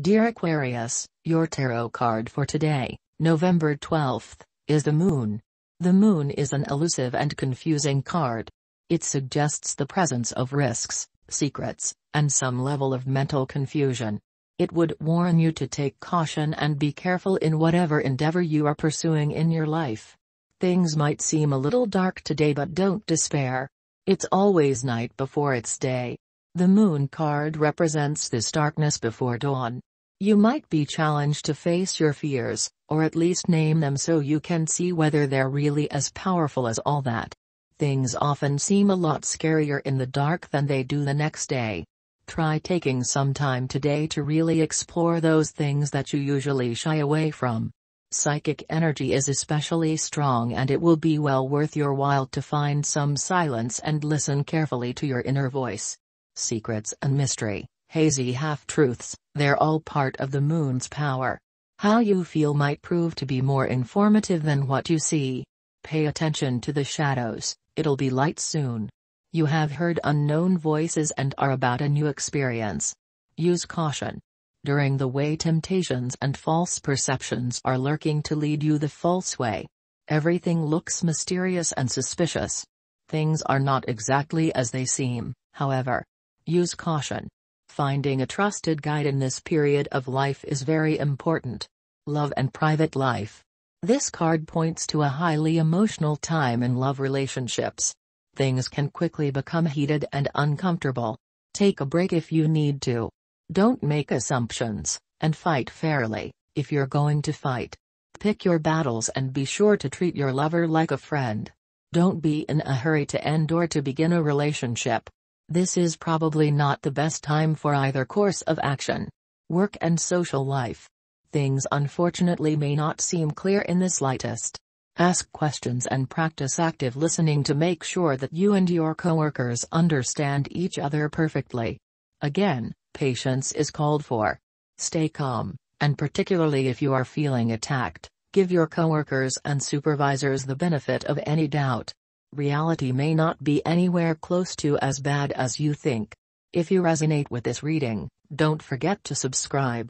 Dear Aquarius, your tarot card for today, November 12th, is the Moon. The Moon is an elusive and confusing card. It suggests the presence of risks, secrets, and some level of mental confusion. It would warn you to take caution and be careful in whatever endeavor you are pursuing in your life. Things might seem a little dark today but don't despair. It's always night before it's day. The Moon card represents this darkness before dawn. You might be challenged to face your fears, or at least name them so you can see whether they're really as powerful as all that. Things often seem a lot scarier in the dark than they do the next day. Try taking some time today to really explore those things that you usually shy away from. Psychic energy is especially strong and it will be well worth your while to find some silence and listen carefully to your inner voice. Secrets and Mystery hazy half-truths, they're all part of the moon's power. How you feel might prove to be more informative than what you see. Pay attention to the shadows, it'll be light soon. You have heard unknown voices and are about a new experience. Use caution. During the way temptations and false perceptions are lurking to lead you the false way. Everything looks mysterious and suspicious. Things are not exactly as they seem, however. Use caution. Finding a trusted guide in this period of life is very important. Love and private life. This card points to a highly emotional time in love relationships. Things can quickly become heated and uncomfortable. Take a break if you need to. Don't make assumptions, and fight fairly, if you're going to fight. Pick your battles and be sure to treat your lover like a friend. Don't be in a hurry to end or to begin a relationship. This is probably not the best time for either course of action. Work and social life. Things unfortunately may not seem clear in the slightest. Ask questions and practice active listening to make sure that you and your coworkers understand each other perfectly. Again, patience is called for. Stay calm, and particularly if you are feeling attacked, give your coworkers and supervisors the benefit of any doubt reality may not be anywhere close to as bad as you think. If you resonate with this reading, don't forget to subscribe.